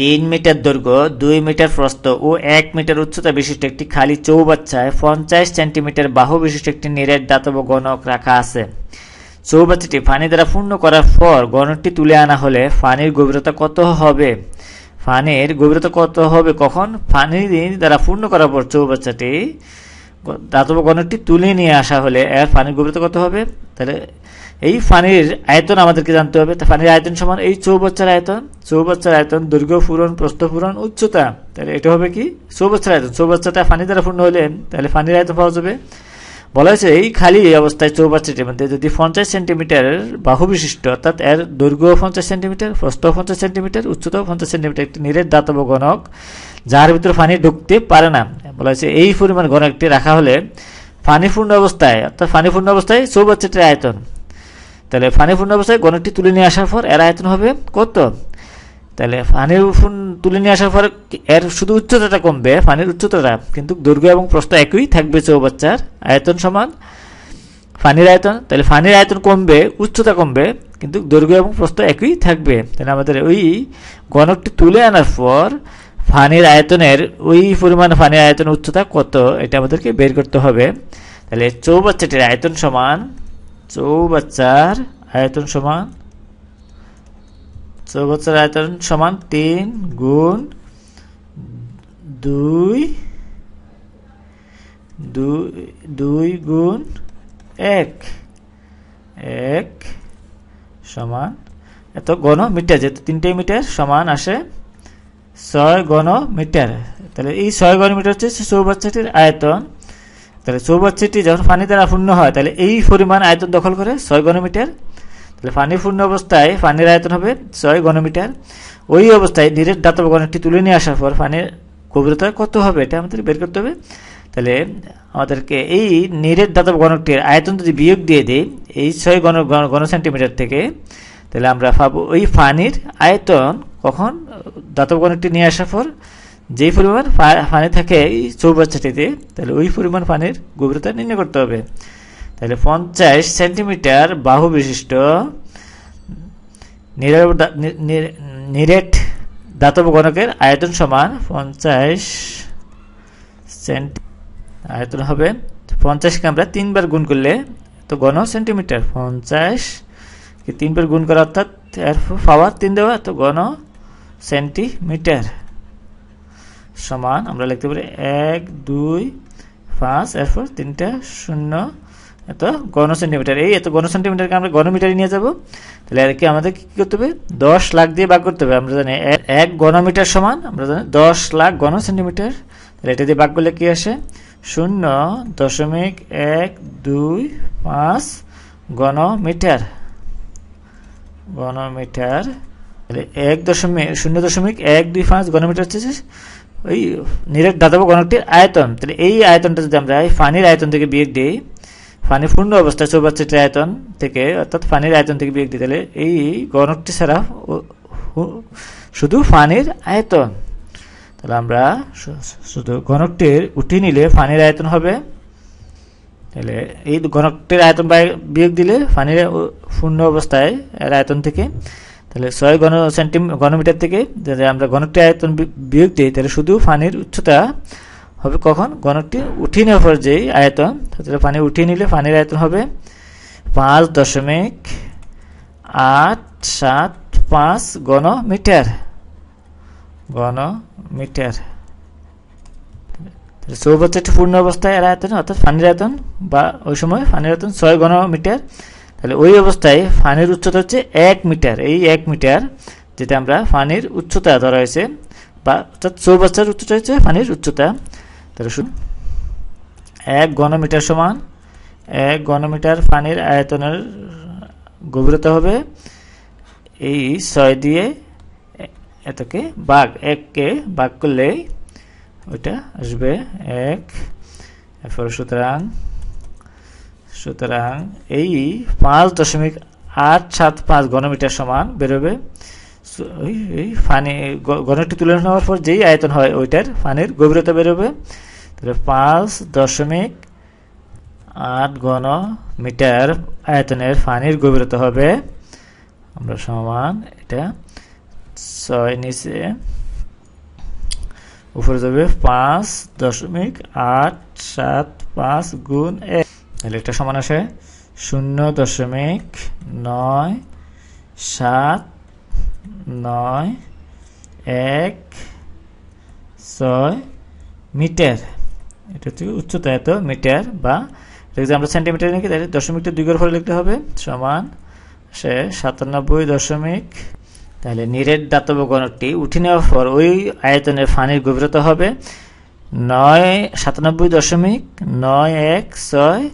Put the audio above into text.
তিন মিটার দৈর্ঘ্য দুই মিটার প্রস্ত ও এক মিটার উচ্চতা বিশিষ্ট একটি খালি চৌবাচ্চায় পঞ্চাশ সেন্টিমিটার বাহু বিশিষ্ট একটি নিরেট দাতব গণক রাখা আছে চৌবাচ্চাটি ফানি দ্বারা পূর্ণ করার পর গণকটি তুলে আনা হলে ফানির গভীরতা কত হবে ফানির গভীরতা কত হবে কখন ফানির দ্বারা পূর্ণ করার পর চৌবাচ্চাটি ধাতব কণাটি তুলে নিয়ে আসা হলে এর পানির গভীরতা কত হবে তাহলে এই পানির আয়তন আমাদেরকে জানতে হবে পানির আয়তন সমান এই চৌবচ্চার আয়তন চৌবচ্চার আয়তন দৈর্ঘ্য পূরণ প্রস্থ পূরণ উচ্চতা তাহলে এটা হবে কি চৌবচ্চার আয়তন চৌবচ্চাটা পানি দ্বারা পূর্ণ হলে তাহলে পানির আয়তন পাওয়া যাবে বলা হয়েছে এই খালি অবস্থায় চৌবাচ্চাটির মধ্যে যদি পঞ্চাশ সেন্টিমিটার বাহু বিশিষ্ট অর্থাৎ এর দৈর্ঘ্য পঞ্চাশ সেন্টিমিটার প্রস্থ পঞ্চাশ সেন্টিমিটার উচ্চতাও পঞ্চাশ সেন্টিমিটার একটি নিরের দাতব গণক যার ভিতরে পানি ঢুকতে পারে না বলা হয়েছে এই পরিমাণ ঘনকটি রাখা হলে ফানিপূর্ণ অবস্থায় অর্থাৎ ফানিপূর্ণ অবস্থায় চৌবাচ্চাটির আয়তন তাহলে ফানিপূর্ণ অবস্থায় গণকটি তুলে নিয়ে আসার পর এর আয়তন হবে কত তাহলে ফানির তুলে নিয়ে আসার পর এর শুধু উচ্চতাটা কমবে ফানির উচ্চতাটা কিন্তু দৈর্ঘ্য এবং প্রস্থ একই থাকবে চৌ বাচ্চার আয়তন সমান ফানির আয়তন তাহলে ফানির আয়তন কমবে উচ্চতা কমবে কিন্তু দৈর্ঘ্য এবং প্রস্থ একই থাকবে তাহলে আমাদের ওই গণকটি তুলে আনার পর ফানির আয়তনের ওই পরিমাণ ফানির আয়তনের উচ্চতা কত এটা আমাদেরকে বের করতে হবে তাহলে চৌবাচ্চাটির আয়তন সমান চৌবাচ্চার আয়তন সমান চৌবাচ্চার আয়তন সমান তিন গুণ দুই দুই গুণ এক এক সমান এত ঘন মিটার যেহেতু তিনটে মিটার সমান আসে ছয় গণ মিটার তাহলে এই ছয় মিটার হচ্ছে চৌবাচ্চাটির আয়তন তাহলে চৌবাচ্চাটি যখন পানি দ্বারা পূর্ণ হয় তাহলে এই পরিমাণ আয়তন দখল করে ছয় মিটার তাহলে পানি পূর্ণ অবস্থায় পানির আয়তন হবে ছয় মিটার ওই অবস্থায় নিরেট দাতব গণটি তুলে নিয়ে আসার পর পানির গভীরতা কত হবে এটা আমাদের বের করতে হবে তাহলে আমাদেরকে এই নিরেট দাতব গণকটির আয়তন যদি বিয়োগ দিয়ে দেয় এই ছয় গণ গণ সেন্টিমিটার থেকে তাহলে আমরা পাবো ওই পানির আয়তন কখন দাতব গণকটি নিয়ে আসার পর যেই পরিমাণ পানি থাকে এই চৌবাচ্চাটিতে তাহলে ওই পরিমাণ পানির গভীরতা নির্ণয় করতে হবে তাহলে পঞ্চাশ সেন্টিমিটার বাহু বিশিষ্ট নিরেট দাতব গণকের আয়তন সমান পঞ্চাশ সেন্টি আয়তন হবে পঞ্চাশকে আমরা তিনবার গুণ করলে তো গণ সেন্টিমিটার পঞ্চাশ कि तीन पर गुण करा अर्थात পাওয়ার पावर तीन देवा तो সেন্টিমিটার সমান আমরা লিখতে পারি এক দুই পাঁচ এরপর তিনটা শূন্য এত ঘন সেন্টিমিটার এই এত ঘন সেন্টিমিটারকে আমরা ঘনমিটারে নিয়ে যাব তাহলে আর কি আমাদের কী করতে হবে দশ লাখ দিয়ে ভাগ করতে হবে আমরা জানি এক ঘনমিটার সমান আমরা জানি দশ লাখ ঘন সেন্টিমিটার তাহলে এটা দিয়ে ভাগ করলে কী আসে শূন্য দশমিক এক দুই পাঁচ ঘনমিটার ঘনমিটার তাহলে এক দশমিক শূন্য দশমিক এক দুই পাঁচ ঘনমিটার হচ্ছে ওই নিরেট ধাতব ঘনকটির আয়তন তাহলে এই আয়তনটা যদি আমরা ফানির আয়তন থেকে বিয়ে দিই ফানি পূর্ণ অবস্থায় চৌবাচ্চাটির আয়তন থেকে অর্থাৎ পানির আয়তন থেকে বিয়ে দিই তাহলে এই ঘনকটি ছাড়া শুধু ফানির আয়তন তাহলে আমরা শুধু ঘনকটির উঠিয়ে নিলে পানির আয়তন হবে তাহলে এই ঘনকটির আয়তন বাই বিয়োগ দিলে পানির শূন্য অবস্থায় এর আয়তন থেকে তাহলে ছয় ঘন সেন্টি ঘনমিটার থেকে যদি আমরা ঘনকটির আয়তন বিয়োগ দিই তাহলে শুধু পানির উচ্চতা হবে কখন ঘনকটি উঠে নেওয়ার পর যেই আয়তন তাহলে পানি উঠিয়ে নিলে পানির আয়তন হবে পাঁচ দশমিক আট সাত পাঁচ ঘন মিটার ঘন মিটার চৌবাচ্চা হচ্ছে পূর্ণ অবস্থায় এর আয়তন অর্থাৎ ফানির আয়তন বা ওই সময় ফানির আয়তন ছয় ঘন মিটার তাহলে ওই অবস্থায় ফানির উচ্চতা হচ্ছে এক মিটার এই এক মিটার যেটা আমরা ফানির উচ্চতা ধরা হয়েছে বা অর্থাৎ চৌবাচ্চার উচ্চতা হচ্ছে ফানির উচ্চতা তাহলে শুন এক মিটার সমান এক ঘন মিটার পানির আয়তনের গভীরতা হবে এই ছয় দিয়ে এতকে বাঘ এককে বাঘ করলেই ওইটা আসবে এক এরপরে সুতরাং সুতরাং এই পাঁচ দশমিক আট সাত পাঁচ ঘনমিটার সমান বেরোবে এই ফানি ঘনটি তুলে নেওয়ার পর যেই আয়তন হয় ওইটার ফানির গভীরতা বেরোবে তাহলে পাঁচ দশমিক আট ঘন মিটার আয়তনের ফানির গভীরতা হবে আমরা সমান এটা ছয় নিচে উপরে যাবে পাঁচ দশমিক আট সাত পাঁচ গুণ এক তাহলে এটা সমান আসে শূন্য দশমিক নয় সাত নয় এক ছয় মিটার এটা হচ্ছে উচ্চতা এত মিটার বা যদি আমরা সেন্টিমিটার নাকি তাহলে দশমিকটা দুই ঘর ফলে লিখতে হবে সমান সে সাতানব্বই দশমিক তাহলে নিরেট দাতব্য গণকটি উঠে নেওয়ার পর ওই আয়তনের ফানির গভীরতা হবে নয় সাতানব্বই দশমিক নয় এক ছয়